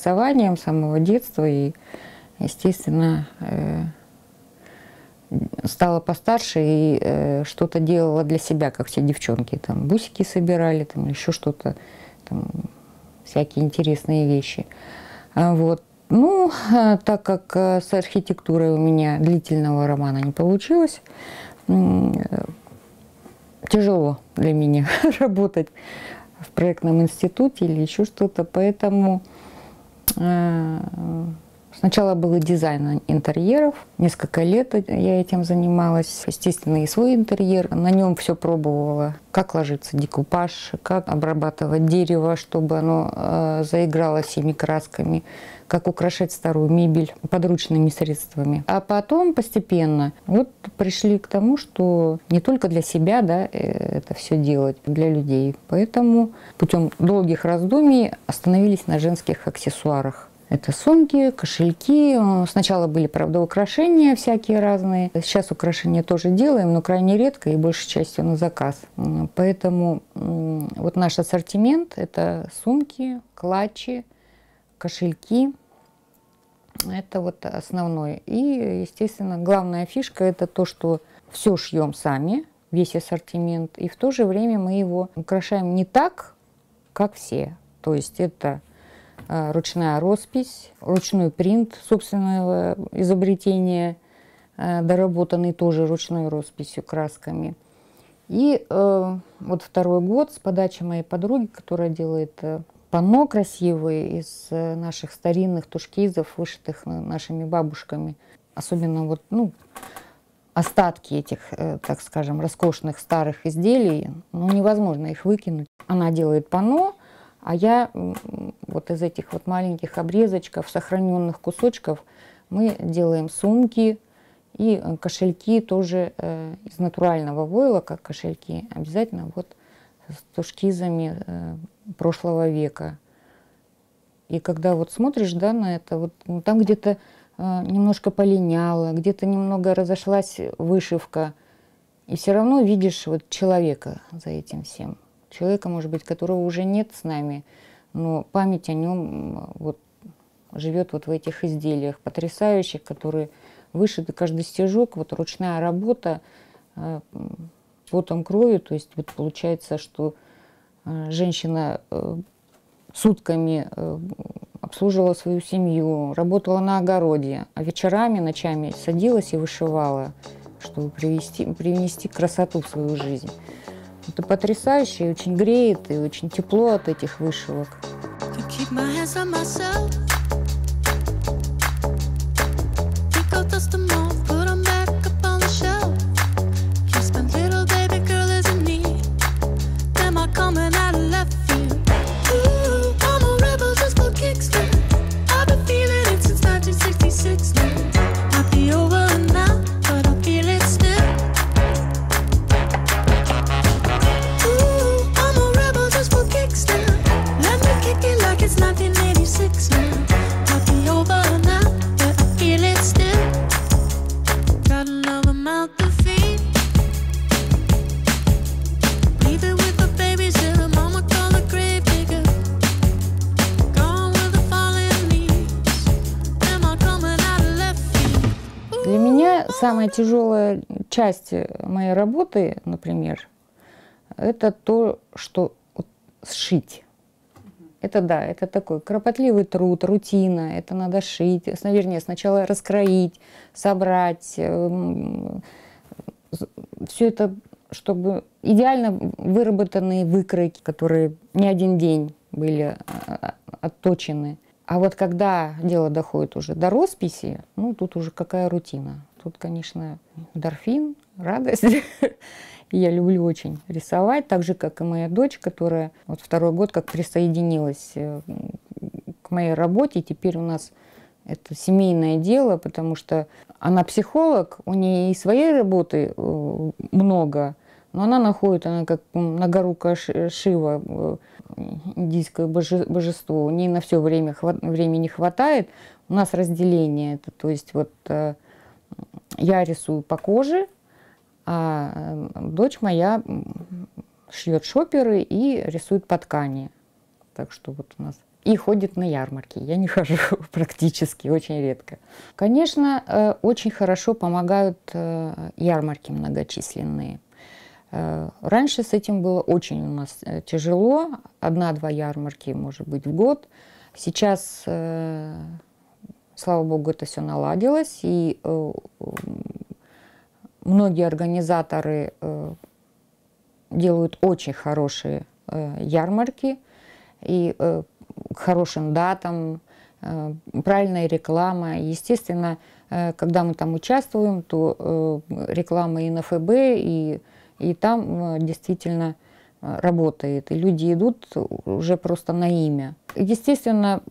рисованием с самого детства и, естественно, э, стала постарше и э, что-то делала для себя, как все девчонки. Там бусики собирали, там еще что-то, там, всякие интересные вещи. А вот. Ну, так как э, с архитектурой у меня длительного романа не получилось, тяжело для меня работать в проектном институте или еще что-то, поэтому... 嗯。Сначала был дизайн интерьеров. Несколько лет я этим занималась. Естественно, и свой интерьер. На нем все пробовала. Как ложится декупаж, как обрабатывать дерево, чтобы оно э, заиграло всеми красками, как украшать старую мебель подручными средствами. А потом постепенно вот пришли к тому, что не только для себя да, э, это все делать, для людей. Поэтому путем долгих раздумий остановились на женских аксессуарах это сумки, кошельки. Э, сначала были, правда, украшения всякие разные. Сейчас украшения тоже делаем, но крайне редко и большей частью на заказ. Поэтому вот наш ассортимент – это сумки, клатчи, кошельки. Это вот основное. И, естественно, главная фишка – это то, что все шьем сами, весь ассортимент. И в то же время мы его украшаем не так, как все. То есть это а, ручная роспись, ручной принт собственного изобретения, а, доработанный тоже ручной росписью, красками. И э, вот второй год с подачи моей подруги, которая делает э, панно красивые из э, наших старинных тушкизов, вышитых э, нашими бабушками. Особенно вот, ну, остатки этих, так скажем, роскошных старых изделий, ну, невозможно их выкинуть. Она делает панно, а я вот из этих вот маленьких обрезочков, сохраненных кусочков, мы делаем сумки и э, кошельки тоже э, из натурального войлока, кошельки обязательно вот с тушкизами э, прошлого века. И когда вот смотришь, да, на это, вот ну, там где-то немножко полиняло, где-то немного разошлась вышивка, и все равно видишь вот человека за этим всем человека, может быть, которого уже нет с нами, но память о нем вот живет вот в этих изделиях потрясающих, которые вышиты каждый стежок, вот ручная работа, э, потом кровью, то есть вот получается, что э, женщина э, сутками обслуживала свою семью, работала на огороде, а вечерами, ночами садилась и вышивала, чтобы привести, привнести красоту в свою жизнь. Это потрясающе, и очень греет, и очень тепло от этих вышивок. Keep my hands on myself. Самая тяжелая часть моей работы, например, это то, что вот, сшить. Это да, это такой кропотливый труд, рутина, это надо шить, вернее, сначала раскроить, собрать, эм, все это, чтобы идеально выработанные выкройки, которые не один день были а, а, отточены. А вот когда дело доходит уже до росписи, ну тут уже какая рутина. Тут, конечно, дорфин, радость. Я люблю очень рисовать, так же, как и моя дочь, которая вот второй год как присоединилась э, к моей работе. Теперь у нас это семейное дело, потому что она психолог, у нее и своей работы э, много, но она находит, она как многорукая Шива, э, индийское божество, у нее на все время, времени хватает. У нас разделение, это, то есть вот я рисую по коже, а дочь моя шьет шоперы и рисует по ткани. Так что вот у нас и ходит на ярмарки. Я не хожу практически, очень редко. Конечно, э, очень хорошо помогают э, ярмарки многочисленные. Э, раньше с этим было очень у нас тяжело. Одна-два ярмарки, может быть, в год. Сейчас Слава богу, это все наладилось, и э, многие организаторы э, делают очень хорошие э, ярмарки и к хорошим датам, правильная реклама. Естественно, когда мы там участвуем, то реклама и на ФБ, и, и там действительно работает. И люди идут уже просто на имя. Естественно,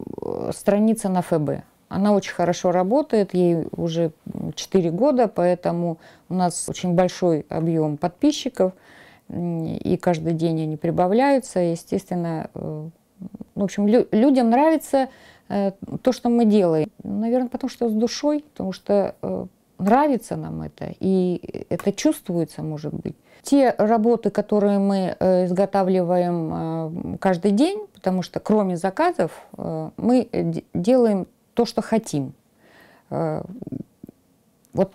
страница на ФБ. Она очень хорошо работает, ей уже 4 года, поэтому у нас очень большой объем подписчиков, и каждый день они прибавляются. Естественно, э, в общем, лю людям нравится э, то, что мы делаем. Ну, наверное, потому что с душой, потому что э, нравится нам это, и это чувствуется, может быть. Те работы, которые мы изготавливаем каждый день, потому что кроме заказов мы делаем то, что хотим. Э, вот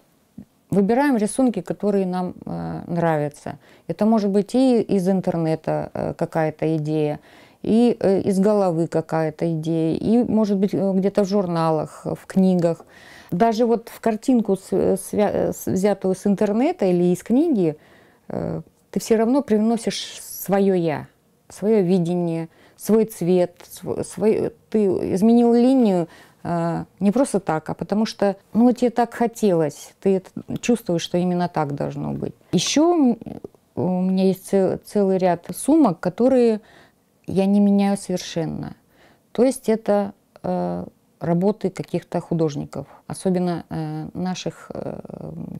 выбираем рисунки, которые нам э, нравятся. Это может быть и из интернета э, какая-то идея, и из головы какая-то идея, и, может быть, где-то в журналах, в книгах. Даже вот в картинку, взятую с интернета или из книги, ты все равно привносишь свое «я», свое видение, свой цвет, свой, ты изменил линию, а, не просто так, а потому что, ну, тебе так хотелось, ты чувствуешь, что именно так должно быть. Еще у меня есть целый ряд сумок, которые я не меняю совершенно. То есть это э, работы каких-то художников, особенно э, наших э,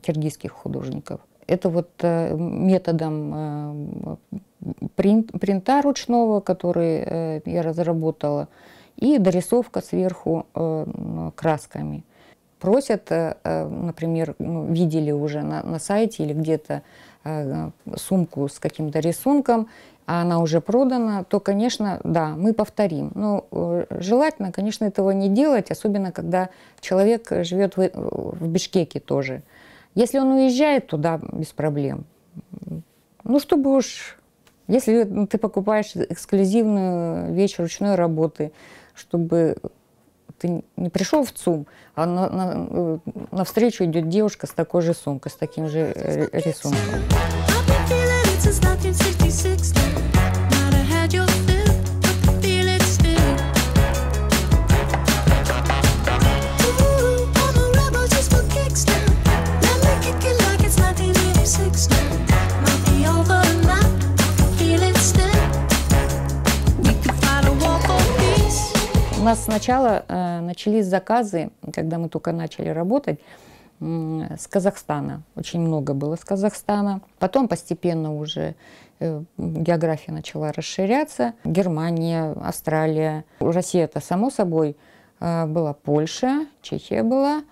киргизских художников. Это вот методом принта ручного, который я разработала, и дорисовка сверху э, красками. Просят, э, э, например, ну, видели уже на, на сайте или где-то сумку с каким-то рисунком, а она уже продана, то, конечно, да, мы повторим. Но желательно, конечно, этого не делать, особенно когда человек живет в, в Бишкеке тоже. Если он уезжает туда, без проблем. Ну, чтобы уж... Если ты покупаешь эксклюзивную вещь ручной работы, чтобы ты не пришел в ЦУМ, а на, на, э, навстречу идет девушка с такой же сумкой, с таким же э, рисунком. сначала э, начались заказы, когда мы только начали работать, э, с Казахстана. Очень много было с Казахстана. Потом постепенно уже э, география начала расширяться. Германия, Австралия. Россия это само собой э, была Польша, Чехия была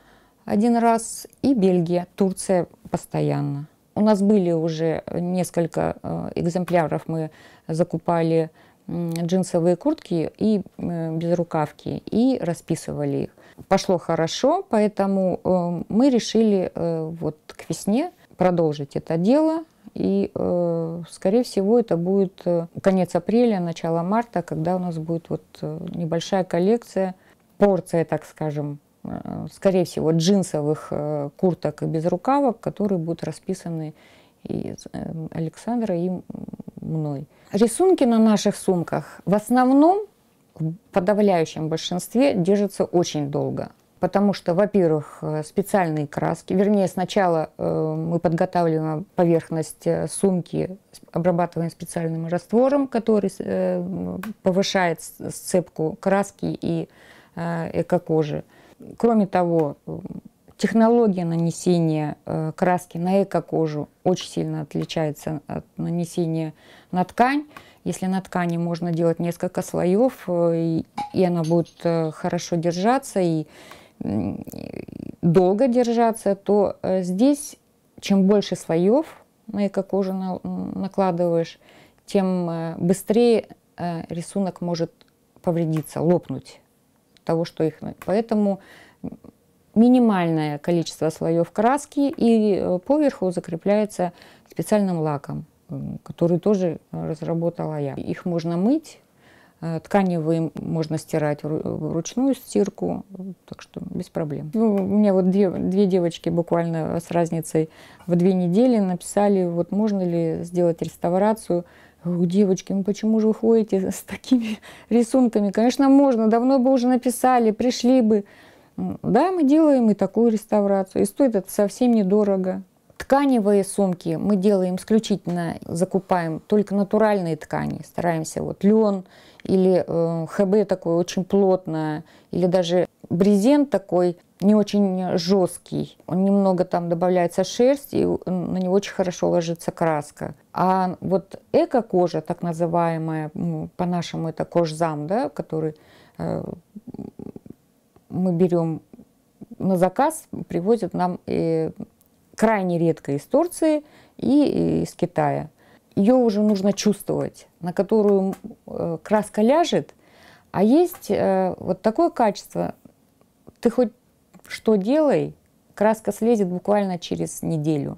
один раз и Бельгия, Турция постоянно. У нас были уже несколько э, экземпляров, мы закупали джинсовые куртки и безрукавки и расписывали их. Пошло хорошо, поэтому эм, мы решили э, вот к весне продолжить это дело. И, э, скорее всего, это будет э, конец апреля, начало марта, когда у нас будет вот небольшая коллекция, порция, так скажем, скорее всего, джинсовых курток и безрукавок, которые будут расписаны и эм, Александра, и мной. Рисунки на наших сумках в основном, в подавляющем большинстве, держатся очень долго. Потому что, во-первых, э, специальные краски, вернее, сначала э, мы подготавливаем поверхность э, сумки, обрабатываем специальным раствором, который повышает сцепку краски и эко-кожи. Кроме того, технология нанесения краски на эко-кожу очень сильно отличается от нанесения краски на ткань. Если на ткани можно делать несколько слоев, э, и, и она будет э, хорошо держаться и, и долго держаться, то э, здесь чем больше слоев на эко-кожу на, накладываешь, тем быстрее рисунок может повредиться, лопнуть того, что их... Поэтому минимальное количество слоев краски и поверху закрепляется специальным лаком которые тоже э, разработала я. Их можно мыть, э, тканевые можно стирать ручную стирку, так что без проблем. Ну, у меня вот две, две девочки буквально с разницей в две недели написали, вот можно ли сделать реставрацию. Говорю, девочки, ну почему же вы ходите с такими рисунками? Конечно, можно, давно бы уже написали, пришли бы. Да, мы делаем и такую реставрацию, и стоит это совсем недорого. Тканевые сумки мы делаем исключительно, закупаем только натуральные ткани, стараемся вот лен или э, ХБ такое очень плотное, или даже брезент такой не очень жесткий. Он немного там добавляется шерсть, и на него очень хорошо ложится краска. А вот эко-кожа, так называемая, ну, по-нашему это кожзам, да, который э, мы берем на заказ, привозят нам э, крайне редко из Турции и из Китая. Ее уже нужно чувствовать, на которую э, краска ляжет. А есть э, вот такое качество, ты хоть что делай, краска слезет буквально через неделю.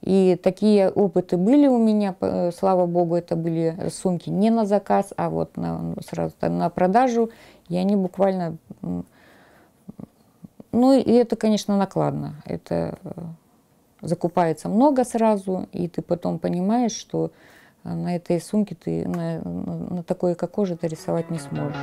И такие опыты были у меня, э, слава богу, это были сумки не на заказ, а вот на, сразу на продажу. И они буквально... Ну, и это, конечно, накладно. Это закупается много сразу, и ты потом понимаешь, что э, на этой сумке ты на, на такой, как кожа, ты рисовать не сможешь.